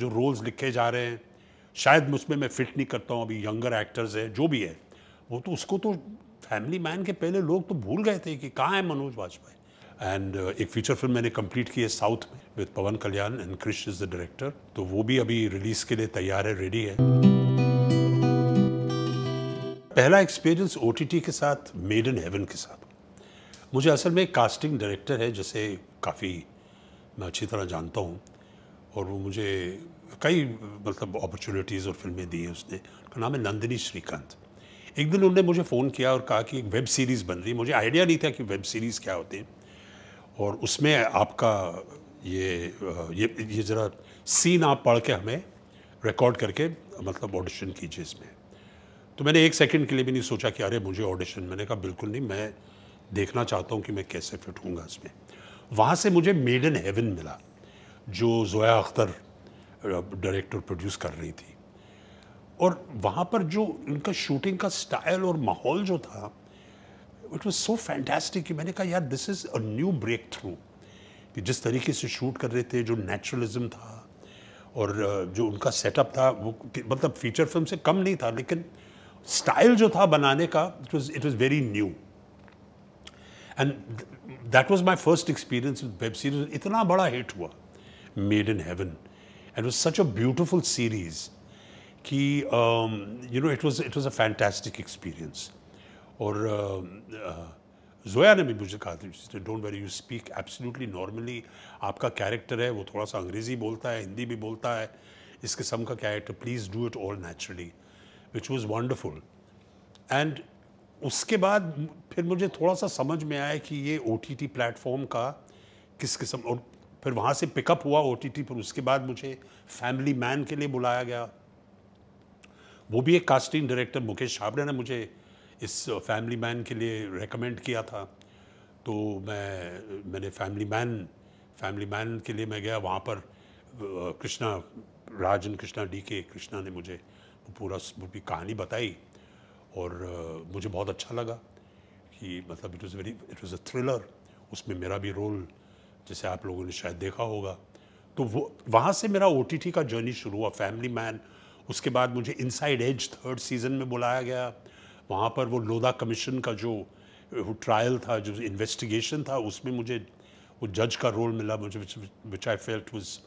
जो रोल्स लिखे जा रहे हैं शायद मुझमें मैं फिट नहीं करता हूँ अभी यंगर एक्टर्स है जो भी है वो तो उसको तो फैमिली मैन के पहले लोग तो भूल गए थे कि कहाँ है मनोज वाजपेयी एंड uh, एक फीचर फिल्म मैंने कंप्लीट की है साउथ में with Pawan Kalyan and Krish is the director तो वो भी अभी रिलीज के लिए तैयार है रेडी है पहला एक्सपीरियंस ओ के साथ मेड इन हेवन के साथ मुझे असल में कास्टिंग डायरेक्टर है जैसे काफ़ी मैं अच्छी तरह जानता हूँ और वो मुझे कई मतलब अपॉर्चुनिटीज़ और फिल्में दी हैं उसने उसका नाम है नंदिनी श्रीकांत एक दिन उन्होंने मुझे फ़ोन किया और कहा कि एक वेब सीरीज़ बन रही मुझे आइडिया नहीं था कि वेब सीरीज़ क्या होते हैं और उसमें आपका ये ये ये ज़रा सीन आप पढ़ के हमें रिकॉर्ड करके मतलब ऑडिशन कीजिए इसमें तो मैंने एक सेकंड के लिए भी नहीं सोचा कि अरे मुझे ऑडिशन मैंने कहा बिल्कुल नहीं मैं देखना चाहता हूँ कि मैं कैसे फिट हूँगा इसमें वहाँ से मुझे मेड इन हेवन मिला जो ज़ोया अख्तर डायरेक्टर प्रोड्यूस कर रही थी और वहाँ पर जो उनका शूटिंग का स्टाइल और माहौल जो था इट वॉज सो फैंटेस्टिक कि मैंने कहा यार this is a new breakthrough कि जिस तरीके से शूट कर रहे थे जो नेचुरलिज्म था और जो उनका सेटअप था वो मतलब फीचर फिल्म से कम नहीं था लेकिन स्टाइल जो था बनाने का it was it was very new and that was my first experience web series इतना बड़ा हिट हुआ Made in Heaven and was such a beautiful series कि you know it was it was a fantastic experience और जोया ने भी मुझे कहा था don't very you speak absolutely normally आपका कैरेक्टर है वो थोड़ा सा अंग्रेज़ी बोलता है हिंदी भी बोलता है इस किस्म का character please do it all naturally which was wonderful and उसके बाद फिर मुझे थोड़ा सा समझ में आया कि ये ओ टी टी प्लेटफॉर्म का किस किस्म और फिर वहाँ से पिकअप हुआ ओ पर उसके बाद मुझे फैमिली मैन के लिए बुलाया गया वो भी एक कास्टिंग डायरेक्टर मुकेश छाबड़े ने मुझे इस फैमिली uh, मैन के लिए रेकमेंड किया था तो मैं मैंने फैमिली मैन फैमिली मैन के लिए मैं गया वहाँ पर uh, Krishna Rajan Krishna D K Krishna ने मुझे पूरा पूरी कहानी बताई और uh, मुझे बहुत अच्छा लगा कि मतलब it was very it was a thriller उसमें मेरा भी रोल जिसे आप लोगों ने शायद देखा होगा तो वो वहाँ से मेरा ओ का जर्नी शुरू हुआ फैमिली मैन उसके बाद मुझे इनसाइड एज थर्ड सीज़न में बुलाया गया वहाँ पर वो लोधा कमीशन का जो ट्रायल था जो इन्वेस्टिगेशन था उसमें मुझे वो जज का रोल मिला मुझे which I felt was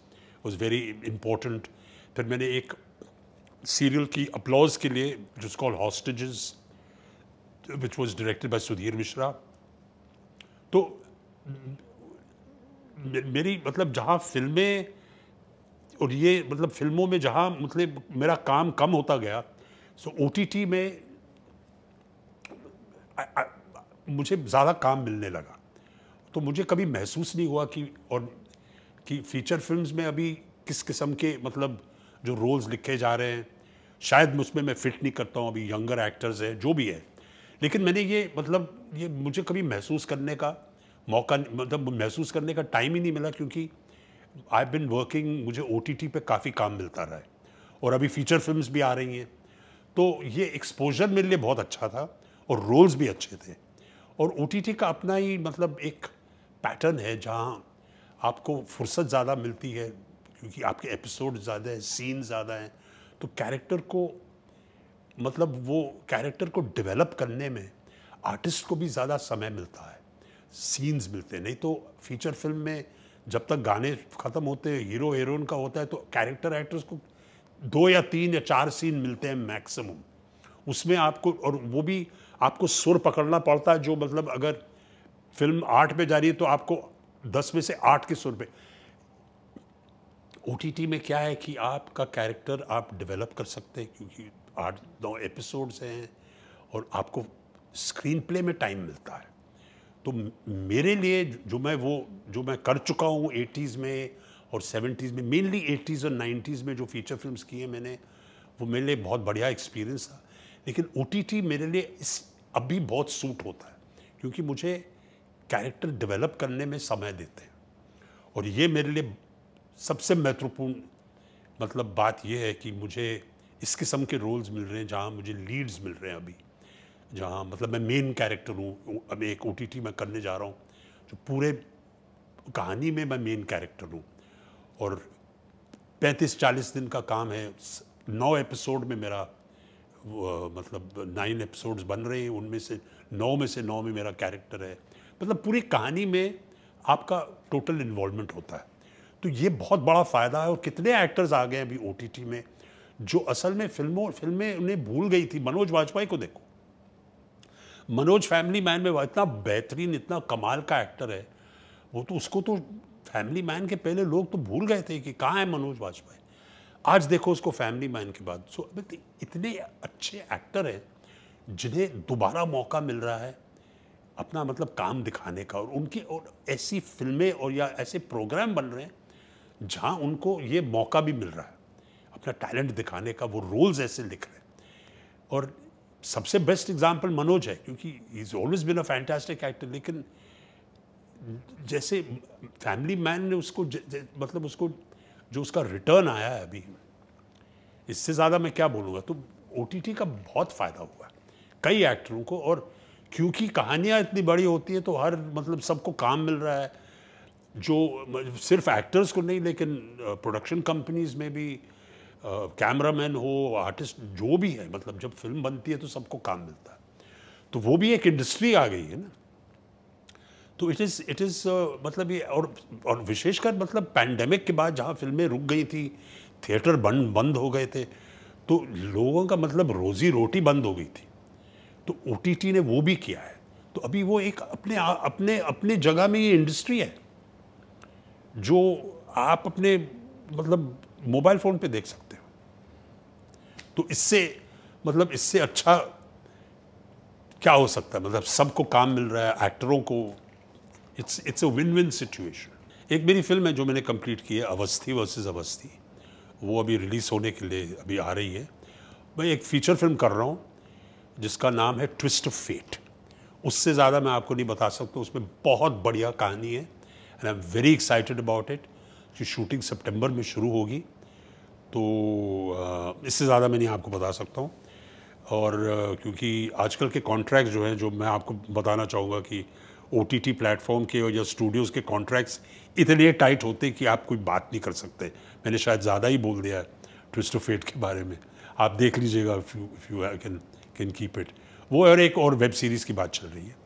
was very important फिर मैंने एक सीरियल की अपलॉज के लिए जिस call hostage which was directed by Sudhir Mishra तो मेरी मतलब जहाँ फिल्में और ये मतलब फिल्मों में जहाँ मतलब मेरा काम कम होता गया सो ओ में आ, आ, मुझे ज़्यादा काम मिलने लगा तो मुझे कभी महसूस नहीं हुआ कि और कि फीचर फिल्म्स में अभी किस किस्म के मतलब जो रोल्स लिखे जा रहे हैं शायद मुझमें मैं फिट नहीं करता हूँ अभी यंगर एक्टर्स हैं जो भी है लेकिन मैंने ये मतलब ये मुझे कभी महसूस करने का मौका मतलब महसूस करने का टाइम ही नहीं मिला क्योंकि आई बिन वर्किंग मुझे ओ टी पे काफ़ी काम मिलता रहा है और अभी फीचर फिल्म्स भी आ रही हैं तो ये एक्सपोजर मेरे लिए बहुत अच्छा था और रोल्स भी अच्छे थे और ओ का अपना ही मतलब एक पैटर्न है जहाँ आपको फुर्सत ज़्यादा मिलती है क्योंकि आपके एपिसोड ज़्यादा हैं सीन ज़्यादा हैं तो कैरेक्टर को मतलब वो कैरेक्टर को डेवलप करने में आर्टिस्ट को भी ज़्यादा समय मिलता है सीन्स मिलते हैं नहीं तो फीचर फिल्म में जब तक गाने ख़त्म होते हैं हीरो हीरोइन का होता है तो कैरेक्टर एक्टर्स को दो या तीन या चार सीन मिलते हैं मैक्सिमम उसमें आपको और वो भी आपको सुर पकड़ना पड़ता है जो मतलब अगर फिल्म आठ पे जा रही है तो आपको दस में से आठ के सुर पे ओ में क्या है कि आपका कैरेक्टर आप डेवलप कर सकते हैं क्योंकि आठ नौ एपिसोड्स हैं और आपको स्क्रीन प्ले में टाइम मिलता है तो मेरे लिए जो मैं वो जो मैं कर चुका हूँ एटीज़ में और सेवेंटीज़ में मेनली एटीज़ और नाइन्टीज़ में जो फीचर फिल्म की हैं मैंने वो मेरे लिए बहुत बढ़िया एक्सपीरियंस था लेकिन ओ मेरे लिए इस अभी बहुत सूट होता है क्योंकि मुझे कैरेक्टर डेवलप करने में समय देते हैं और ये मेरे लिए सबसे महत्वपूर्ण मतलब बात यह है कि मुझे इस किस्म के रोल्स मिल रहे हैं जहाँ मुझे लीड्स मिल रहे हैं अभी जहाँ मतलब मैं मेन कैरेक्टर हूँ अब एक ओ टी टी में करने जा रहा हूँ जो तो पूरे कहानी में मैं मेन कैरेक्टर हूँ और 35-40 दिन का काम है नौ एपिसोड में मेरा मतलब नाइन एपिसोड्स बन रहे हैं उनमें से नौ में से नौ में मेरा कैरेक्टर है मतलब पूरी कहानी में आपका टोटल इन्वॉल्वमेंट होता है तो ये बहुत बड़ा फ़ायदा है और कितने एक्टर्स आ गए हैं अभी ओ में जो असल में फिल्मों फिल्में उन्हें भूल गई थी मनोज वाजपेयी को देखो मनोज फैमिली मैन में वह इतना बेहतरीन इतना कमाल का एक्टर है वो तो उसको तो फैमिली मैन के पहले लोग तो भूल गए थे कि कहाँ है मनोज वाजपेयी आज देखो उसको फैमिली मैन के बाद सो so, तो इतने अच्छे एक्टर हैं जिन्हें दोबारा मौका मिल रहा है अपना मतलब काम दिखाने का और उनकी और ऐसी फिल्में और या ऐसे प्रोग्राम बन रहे हैं जहाँ उनको ये मौका भी मिल रहा है अपना टैलेंट दिखाने का वो रोल्स ऐसे लिख रहे हैं और सबसे बेस्ट एग्जाम्पल मनोज है क्योंकि is always bin a fantastic actor लेकिन जैसे फैमिली मैन ने उसको ज, ज, मतलब उसको जो उसका रिटर्न आया है अभी इससे ज़्यादा मैं क्या बोलूँगा तो ओ का बहुत फ़ायदा हुआ कई एक्टरों को और क्योंकि कहानियाँ इतनी बड़ी होती हैं तो हर मतलब सबको काम मिल रहा है जो सिर्फ एक्टर्स को नहीं लेकिन प्रोडक्शन कंपनीज में भी कैमरा मैन हो आर्टिस्ट जो भी है मतलब जब फिल्म बनती है तो सबको काम मिलता है तो वो भी एक इंडस्ट्री आ गई है ना तो इट इज़ इट इज़ मतलब ये और और विशेषकर मतलब पैंडेमिक के बाद जहाँ फिल्में रुक गई थी थिएटर बंद बंद हो गए थे तो लोगों का मतलब रोज़ी रोटी बंद हो गई थी तो ओ ने वो भी किया है तो अभी वो एक अपने अपने अपने जगह में ये इंडस्ट्री है जो आप अपने मतलब मोबाइल फ़ोन पे देख सकते हो तो इससे मतलब इससे अच्छा क्या हो सकता है मतलब सबको काम मिल रहा है एक्टरों को it's it's a win win situation एक मेरी फिल्म है जो मैंने कंप्लीट की है अवस्थी वर्सेस अवस्थी वो अभी रिलीज़ होने के लिए अभी आ रही है मैं एक फ़ीचर फिल्म कर रहा हूँ जिसका नाम है ट्विस्ट ऑफ फेट उससे ज़्यादा मैं आपको नहीं बता सकता उसमें बहुत बढ़िया कहानी है and I am very excited about it की शूटिंग सितंबर में शुरू होगी तो इससे ज़्यादा मैं नहीं आपको बता सकता हूँ और क्योंकि आजकल के कॉन्ट्रैक्ट जो हैं जो मैं आपको बताना चाहूँगा कि ओ टी टी प्लेटफॉर्म के और या स्टूडियोज़ के कॉन्ट्रैक्ट्स इतने टाइट होते कि आप कोई बात नहीं कर सकते मैंने शायद ज़्यादा ही बोल दिया है ट्विस्ट ऑफ फेट के बारे में आप देख लीजिएगा कैन कैन कीप इट वो और एक और वेब सीरीज़ की बात चल रही है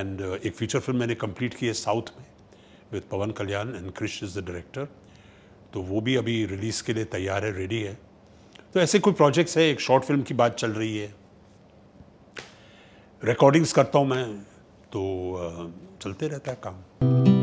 एंड uh, एक फ़ीचर फिल्म मैंने कंप्लीट की है साउथ में with Pawan Kalyan and Krish is the director तो वो भी अभी रिलीज़ के लिए तैयार है रेडी है तो ऐसे कोई प्रोजेक्ट्स है एक शॉर्ट फिल्म की बात चल रही है रिकॉर्डिंग्स करता हूँ मैं तो चलते रहता है काम